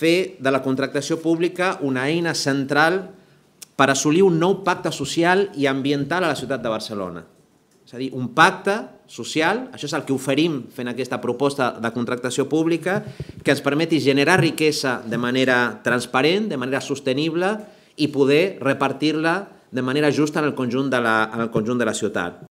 fer de la contractació pública una eina central per assolir un nou pacte social i ambiental a la ciutat de Barcelona. És a dir, un pacte social, això és el que oferim fent aquesta proposta de contractació pública, que ens permeti generar riquesa de manera transparent, de manera sostenible i poder repartir-la de manera justa en el conjunt de la, en el conjunt de la ciutat.